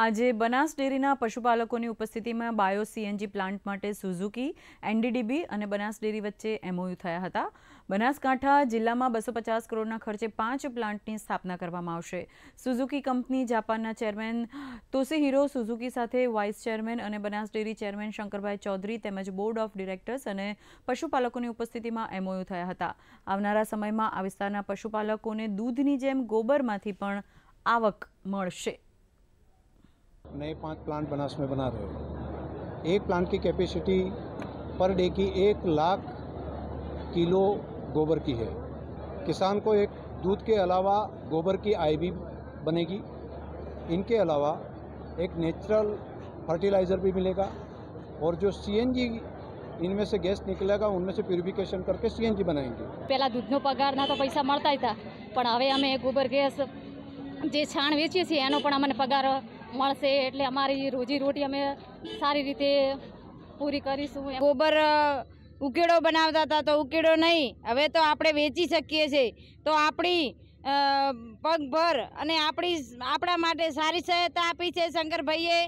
આજે બનાસ ડેરીના પશુપાલકોની ઉપસ્થિતિમાં બાયો સીએનજી પ્લાન્ટ માટે સુઝુકી, એનડીડીબી અને બનાસ ડેરી વચ્ચે એમઓયુ થયા હતા. બનાસકાંઠા જિલ્લામાં 250 કરોડના ખર્ચે 5 પ્લાન્ટની સ્થાપના કરવામાં આવશે. સુઝુકી કંપની જાપાનના ચેરમેન તોસુ હિરો સુઝુકી સાથે વાઇસ ચેરમેન અને બનાસ ડેરી ચેરમેન શંકરભાઈ ચૌધરી તેમજ બોર્ડ ઓફ ડિરેક્ટર્સ અને પશુપાલકોની ઉપસ્થિતિમાં એમઓયુ થયા હતા. આવનારા સમયમાં આ વિસ્તારના પશુપાલકોને દૂધની જેમ ગોબરમાંથી પણ આવક મળશે. नए पांच प्लांट बनास में बना रहे हो एक प्लांट की कैपेसिटी पर डे की एक लाख किलो गोबर की है किसान को एक दूध के अलावा गोबर की आय भी बनेगी इनके अलावा एक नेचुरल फर्टिलाइज़र भी मिलेगा और जो सीएनजी इनमें से गैस निकलेगा उनमें से प्यूरिफिकेशन करके सीएनजी बनाएंगे પહેલા દૂધનો પગાર ના ना પૈસા મળતા હતા પણ હવે અમે ગોબર ગેસ જે છાણ વેચીએ છીએ એનો પણ पगार મળશે એટલે અમારી રોજીરોટી અમે સારી રીતે પૂરી કરીશું ગોબર ઉકેડો બનાવતા હતા તો ઉકેડો નહીં હવે તો આપણે વેચી શકીએ છીએ તો આપણી પગભર અને આપણી આપણા માટે સારી સહાયતા આપી છે શંકરભાઈએ